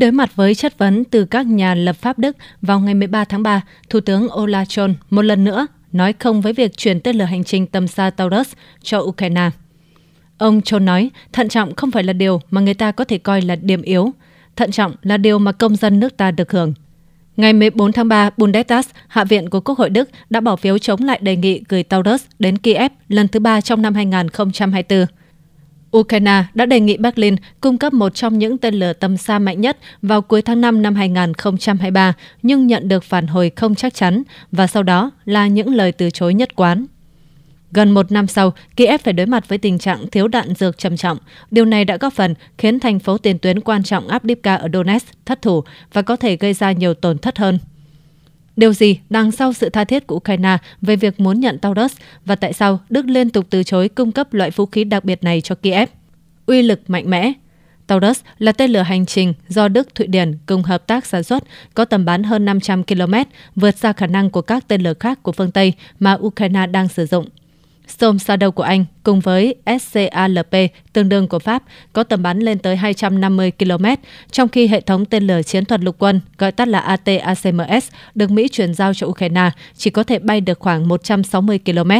đối mặt với chất vấn từ các nhà lập pháp Đức vào ngày 13 tháng 3, Thủ tướng Olaf Scholz một lần nữa nói không với việc chuyển tên lửa hành trình tầm xa Taurus cho Ukraine. Ông Scholz nói, thận trọng không phải là điều mà người ta có thể coi là điểm yếu. Thận trọng là điều mà công dân nước ta được hưởng. Ngày 14 tháng 3, Bundestag, Hạ viện của Quốc hội Đức đã bỏ phiếu chống lại đề nghị gửi Taurus đến Kiev lần thứ ba trong năm 2024. Ukraine đã đề nghị Berlin cung cấp một trong những tên lửa tầm xa mạnh nhất vào cuối tháng 5 năm 2023, nhưng nhận được phản hồi không chắc chắn và sau đó là những lời từ chối nhất quán. Gần một năm sau, Kiev phải đối mặt với tình trạng thiếu đạn dược trầm trọng. Điều này đã góp phần khiến thành phố tiền tuyến quan trọng Abdivka ở Donetsk thất thủ và có thể gây ra nhiều tổn thất hơn. Điều gì đằng sau sự tha thiết của Ukraine về việc muốn nhận Taurus và tại sao Đức liên tục từ chối cung cấp loại vũ khí đặc biệt này cho Kiev? Uy lực mạnh mẽ Taurus là tên lửa hành trình do Đức, Thụy Điển cùng hợp tác sản xuất, có tầm bắn hơn 500 km, vượt xa khả năng của các tên lửa khác của phương Tây mà Ukraine đang sử dụng. Storm Shadow của Anh cùng với SCALP tương đương của Pháp có tầm bắn lên tới 250 km, trong khi hệ thống tên lửa chiến thuật lục quân gọi tắt là ATACMS được Mỹ chuyển giao cho Ukraine chỉ có thể bay được khoảng 160 km.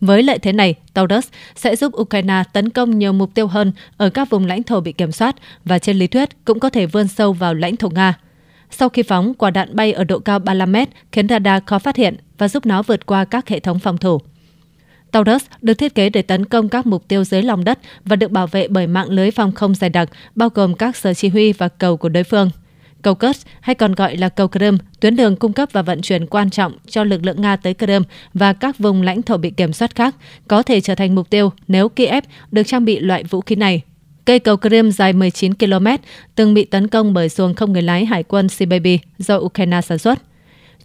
Với lợi thế này, Taurus sẽ giúp Ukraine tấn công nhiều mục tiêu hơn ở các vùng lãnh thổ bị kiểm soát và trên lý thuyết cũng có thể vươn sâu vào lãnh thổ Nga. Sau khi phóng, quả đạn bay ở độ cao 35 mét khiến radar khó phát hiện và giúp nó vượt qua các hệ thống phòng thủ. Taurus được thiết kế để tấn công các mục tiêu dưới lòng đất và được bảo vệ bởi mạng lưới phòng không dày đặc, bao gồm các sở chỉ huy và cầu của đối phương. Cầu Kursk hay còn gọi là cầu Crimea, tuyến đường cung cấp và vận chuyển quan trọng cho lực lượng Nga tới Crimea và các vùng lãnh thổ bị kiểm soát khác, có thể trở thành mục tiêu nếu Kiev được trang bị loại vũ khí này. Cây cầu Crimea dài 19 km từng bị tấn công bởi xuồng không người lái hải quân CBB do Ukraine sản xuất.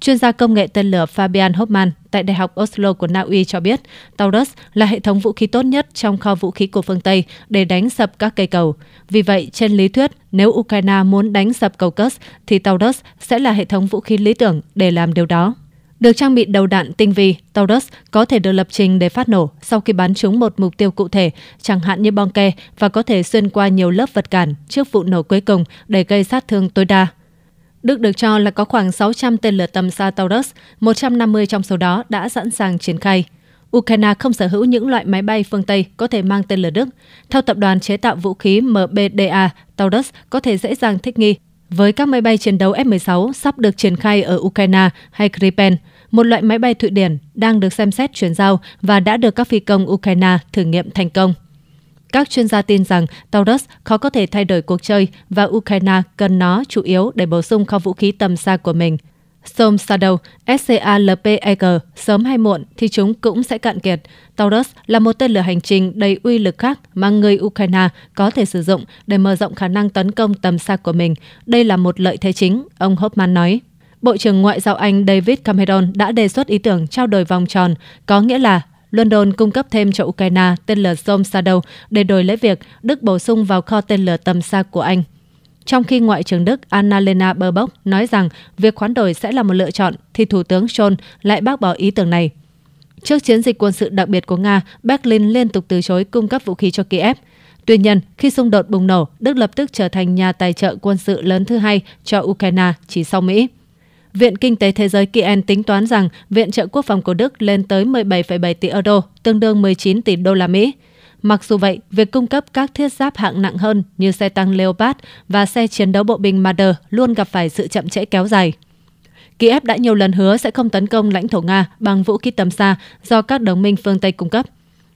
Chuyên gia công nghệ tên lửa Fabian Hoffman tại Đại học Oslo của Na Uy cho biết, Taurus là hệ thống vũ khí tốt nhất trong kho vũ khí của phương Tây để đánh sập các cây cầu. Vì vậy, trên lý thuyết, nếu Ukraine muốn đánh sập cầu Kursk thì Taurus sẽ là hệ thống vũ khí lý tưởng để làm điều đó. Được trang bị đầu đạn tinh vi, Taurus có thể được lập trình để phát nổ sau khi bắn trúng một mục tiêu cụ thể, chẳng hạn như bong ke, và có thể xuyên qua nhiều lớp vật cản trước vụ nổ cuối cùng để gây sát thương tối đa. Đức được cho là có khoảng 600 tên lửa tầm xa Taurus, 150 trong số đó đã sẵn sàng triển khai. Ukraine không sở hữu những loại máy bay phương Tây có thể mang tên lửa Đức. Theo tập đoàn chế tạo vũ khí MBDA, Taurus có thể dễ dàng thích nghi với các máy bay chiến đấu F-16 sắp được triển khai ở Ukraine hay Gripen, một loại máy bay Thụy Điển đang được xem xét chuyển giao và đã được các phi công Ukraine thử nghiệm thành công. Các chuyên gia tin rằng Taurus khó có thể thay đổi cuộc chơi và Ukraine cần nó chủ yếu để bổ sung kho vũ khí tầm xa của mình. Som Shadow, SCALPEG, sớm hay muộn thì chúng cũng sẽ cạn kiệt. Taurus là một tên lửa hành trình đầy uy lực khác mà người Ukraine có thể sử dụng để mở rộng khả năng tấn công tầm xa của mình. Đây là một lợi thế chính, ông Hoffman nói. Bộ trưởng Ngoại giao Anh David Cameron đã đề xuất ý tưởng trao đổi vòng tròn, có nghĩa là London cung cấp thêm cho Ukraine tên lửa Storm Shadow để đổi lấy việc Đức bổ sung vào kho tên lửa tầm xa của Anh. Trong khi Ngoại trưởng Đức Annalena Baerbock nói rằng việc khoán đổi sẽ là một lựa chọn, thì Thủ tướng Scholz lại bác bỏ ý tưởng này. Trước chiến dịch quân sự đặc biệt của Nga, Berlin liên tục từ chối cung cấp vũ khí cho Kiev. Tuy nhiên, khi xung đột bùng nổ, Đức lập tức trở thành nhà tài trợ quân sự lớn thứ hai cho Ukraine chỉ sau Mỹ. Viện Kinh tế Thế giới Kien tính toán rằng viện trợ quốc phòng của Đức lên tới 17,7 tỷ euro, tương đương 19 tỷ đô la Mỹ. Mặc dù vậy, việc cung cấp các thiết giáp hạng nặng hơn như xe tăng Leopard và xe chiến đấu bộ binh Marder luôn gặp phải sự chậm trễ kéo dài. Kiev đã nhiều lần hứa sẽ không tấn công lãnh thổ Nga bằng vũ khí tầm xa do các đồng minh phương Tây cung cấp.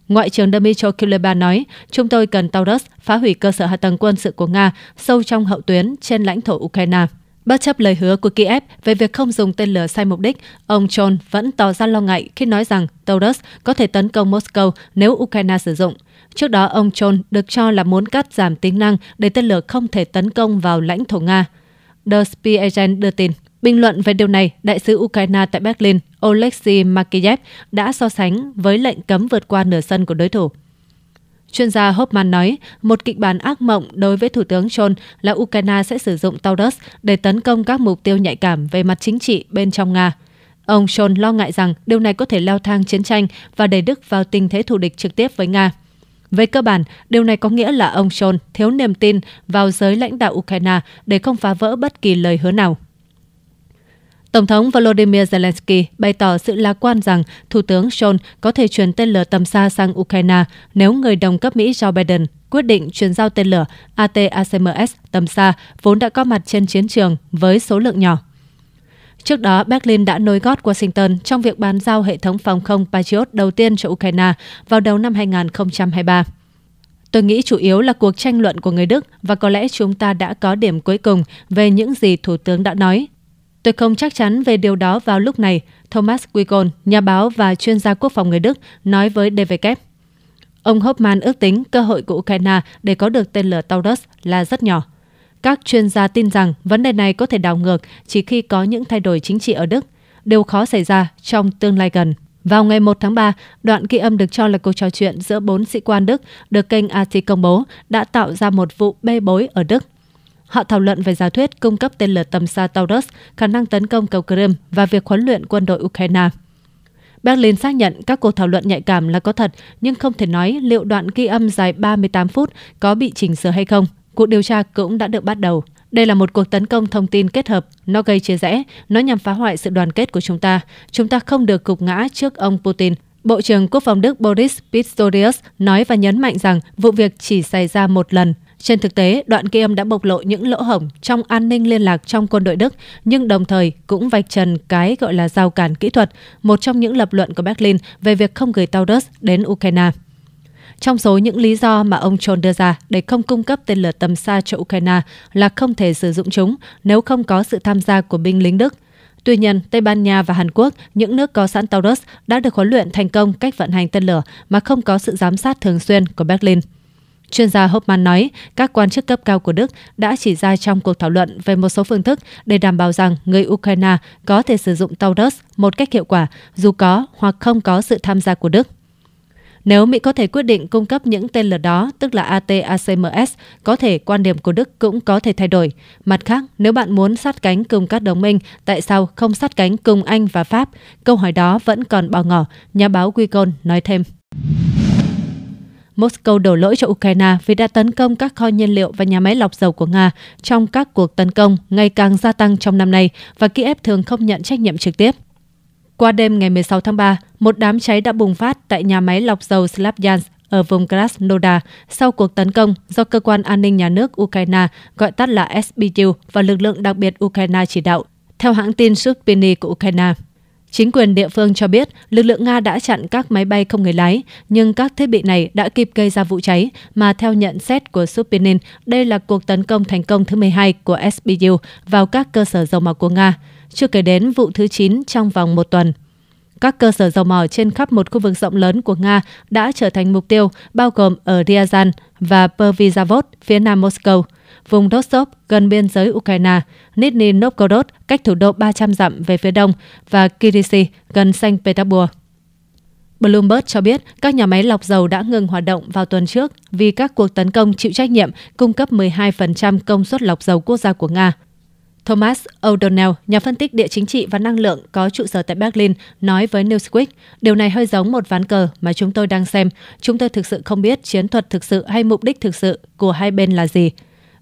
Ngoại trưởng Dmytro Kuleba nói, chúng tôi cần Taurus phá hủy cơ sở hạ tầng quân sự của Nga sâu trong hậu tuyến trên lãnh thổ Ukraine. Bất chấp lời hứa của Kiev về việc không dùng tên lửa sai mục đích, ông John vẫn tỏ ra lo ngại khi nói rằng Taurus có thể tấn công Moscow nếu Ukraine sử dụng. Trước đó, ông John được cho là muốn cắt giảm tính năng để tên lửa không thể tấn công vào lãnh thổ Nga. The Spiegel đưa tin. Bình luận về điều này, đại sứ Ukraine tại Berlin Oleksiy Makiyev đã so sánh với lệnh cấm vượt qua nửa sân của đối thủ. Chuyên gia Hoffman nói, một kịch bản ác mộng đối với Thủ tướng John là Ukraine sẽ sử dụng Taurus để tấn công các mục tiêu nhạy cảm về mặt chính trị bên trong Nga. Ông John lo ngại rằng điều này có thể leo thang chiến tranh và đẩy Đức vào tình thế thù địch trực tiếp với Nga. Về cơ bản, điều này có nghĩa là ông John thiếu niềm tin vào giới lãnh đạo Ukraine để không phá vỡ bất kỳ lời hứa nào. Tổng thống Volodymyr Zelensky bày tỏ sự lạc quan rằng Thủ tướng Scholz có thể chuyển tên lửa tầm xa sang Ukraine nếu người đồng cấp Mỹ Joe Biden quyết định chuyển giao tên lửa ATACMS tầm xa vốn đã có mặt trên chiến trường với số lượng nhỏ. Trước đó, Berlin đã nối gót Washington trong việc bán giao hệ thống phòng không Patriot đầu tiên cho Ukraine vào đầu năm 2023. Tôi nghĩ chủ yếu là cuộc tranh luận của người Đức và có lẽ chúng ta đã có điểm cuối cùng về những gì Thủ tướng đã nói, Tôi không chắc chắn về điều đó vào lúc này, Thomas Wigon, nhà báo và chuyên gia quốc phòng người Đức, nói với dvk Ông Hoffman ước tính cơ hội của Ukraine để có được tên lửa Taurus là rất nhỏ. Các chuyên gia tin rằng vấn đề này có thể đảo ngược chỉ khi có những thay đổi chính trị ở Đức, điều khó xảy ra trong tương lai gần. Vào ngày 1 tháng 3, đoạn ghi âm được cho là cuộc trò chuyện giữa bốn sĩ quan Đức được kênh AT công bố đã tạo ra một vụ bê bối ở Đức. Họ thảo luận về giả thuyết cung cấp tên lửa tầm xa Taurus, khả năng tấn công cầu Crimea và việc huấn luyện quân đội Ukraine. Berlin xác nhận các cuộc thảo luận nhạy cảm là có thật, nhưng không thể nói liệu đoạn ghi âm dài 38 phút có bị chỉnh sửa hay không. Cuộc điều tra cũng đã được bắt đầu. Đây là một cuộc tấn công thông tin kết hợp, nó gây chia rẽ, nó nhằm phá hoại sự đoàn kết của chúng ta. Chúng ta không được cục ngã trước ông Putin. Bộ trưởng Quốc phòng Đức Boris Pistorius nói và nhấn mạnh rằng vụ việc chỉ xảy ra một lần trên thực tế, đoạn ghi âm đã bộc lộ những lỗ hổng trong an ninh liên lạc trong quân đội Đức, nhưng đồng thời cũng vạch trần cái gọi là giao cản kỹ thuật, một trong những lập luận của Berlin về việc không gửi Taurus đến Ukraine. Trong số những lý do mà ông John đưa ra để không cung cấp tên lửa tầm xa cho Ukraine là không thể sử dụng chúng nếu không có sự tham gia của binh lính Đức. Tuy nhiên, Tây Ban Nha và Hàn Quốc, những nước có sẵn Taurus, đã được huấn luyện thành công cách vận hành tên lửa mà không có sự giám sát thường xuyên của Berlin. Chuyên gia Hoffman nói, các quan chức cấp cao của Đức đã chỉ ra trong cuộc thảo luận về một số phương thức để đảm bảo rằng người Ukraine có thể sử dụng tàu Taurus một cách hiệu quả dù có hoặc không có sự tham gia của Đức. Nếu Mỹ có thể quyết định cung cấp những tên lửa đó, tức là ATACMS, có thể quan điểm của Đức cũng có thể thay đổi. Mặt khác, nếu bạn muốn sát cánh cùng các đồng minh, tại sao không sát cánh cùng Anh và Pháp? Câu hỏi đó vẫn còn bỏ ngỏ, nhà báo Wicon nói thêm. Moscow đổ lỗi cho Ukraine vì đã tấn công các kho nhiên liệu và nhà máy lọc dầu của Nga trong các cuộc tấn công ngày càng gia tăng trong năm nay và Kiev thường không nhận trách nhiệm trực tiếp. Qua đêm ngày 16 tháng 3, một đám cháy đã bùng phát tại nhà máy lọc dầu Slavyansk ở vùng Krasnodar sau cuộc tấn công do Cơ quan An ninh Nhà nước Ukraine gọi tắt là SBU và lực lượng đặc biệt Ukraine chỉ đạo, theo hãng tin Sputnik của Ukraine. Chính quyền địa phương cho biết lực lượng Nga đã chặn các máy bay không người lái, nhưng các thiết bị này đã kịp gây ra vụ cháy, mà theo nhận xét của Supinin, đây là cuộc tấn công thành công thứ 12 của SBU vào các cơ sở dầu mỏ của Nga, chưa kể đến vụ thứ 9 trong vòng một tuần. Các cơ sở dầu mỏ trên khắp một khu vực rộng lớn của Nga đã trở thành mục tiêu, bao gồm ở Ryazan và Pervizavod, phía nam Moscow – vùng Rostov gần biên giới Ukraine, Nizhny Novgorod cách thủ đô 300 dặm về phía đông và Kirisi gần Saint Petersburg. Bloomberg cho biết các nhà máy lọc dầu đã ngừng hoạt động vào tuần trước vì các cuộc tấn công chịu trách nhiệm cung cấp 12% công suất lọc dầu quốc gia của Nga. Thomas O'Donnell, nhà phân tích địa chính trị và năng lượng có trụ sở tại Berlin, nói với Newsweek, điều này hơi giống một ván cờ mà chúng tôi đang xem. Chúng tôi thực sự không biết chiến thuật thực sự hay mục đích thực sự của hai bên là gì.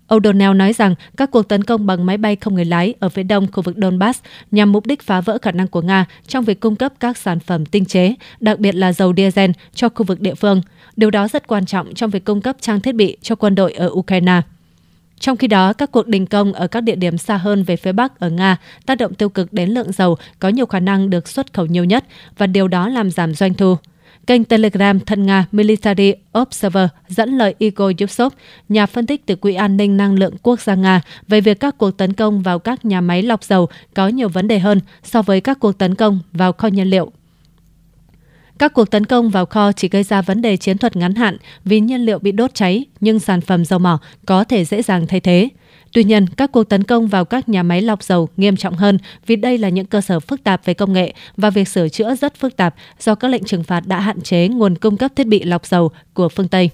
O'Donnell nói rằng các cuộc tấn công bằng máy bay không người lái ở phía đông khu vực Donbass nhằm mục đích phá vỡ khả năng của Nga trong việc cung cấp các sản phẩm tinh chế, đặc biệt là dầu diesel cho khu vực địa phương. Điều đó rất quan trọng trong việc cung cấp trang thiết bị cho quân đội ở Ukraine. Trong khi đó, các cuộc đình công ở các địa điểm xa hơn về phía Bắc ở Nga tác động tiêu cực đến lượng dầu có nhiều khả năng được xuất khẩu nhiều nhất và điều đó làm giảm doanh thu. Kênh Telegram thân Nga Military Observer dẫn lời Igor Yevsov, nhà phân tích từ Quỹ An ninh Năng lượng Quốc gia Nga, về việc các cuộc tấn công vào các nhà máy lọc dầu có nhiều vấn đề hơn so với các cuộc tấn công vào kho nhiên liệu các cuộc tấn công vào kho chỉ gây ra vấn đề chiến thuật ngắn hạn vì nhiên liệu bị đốt cháy, nhưng sản phẩm dầu mỏ có thể dễ dàng thay thế. Tuy nhiên, các cuộc tấn công vào các nhà máy lọc dầu nghiêm trọng hơn vì đây là những cơ sở phức tạp về công nghệ và việc sửa chữa rất phức tạp do các lệnh trừng phạt đã hạn chế nguồn cung cấp thiết bị lọc dầu của phương Tây.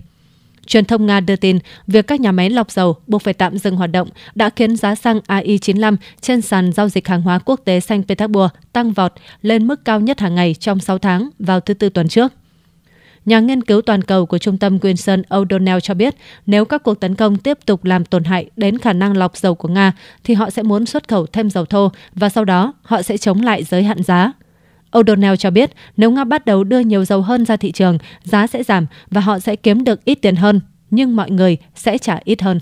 Truyền thông Nga đưa tin, việc các nhà máy lọc dầu buộc phải tạm dừng hoạt động đã khiến giá xăng AI-95 trên sàn giao dịch hàng hóa quốc tế Saint Petersburg tăng vọt lên mức cao nhất hàng ngày trong 6 tháng vào thứ Tư tuần trước. Nhà nghiên cứu toàn cầu của Trung tâm Wilson O'Donnell cho biết, nếu các cuộc tấn công tiếp tục làm tổn hại đến khả năng lọc dầu của Nga, thì họ sẽ muốn xuất khẩu thêm dầu thô và sau đó họ sẽ chống lại giới hạn giá. O'Donnell cho biết, nếu Nga bắt đầu đưa nhiều dầu hơn ra thị trường, giá sẽ giảm và họ sẽ kiếm được ít tiền hơn, nhưng mọi người sẽ trả ít hơn.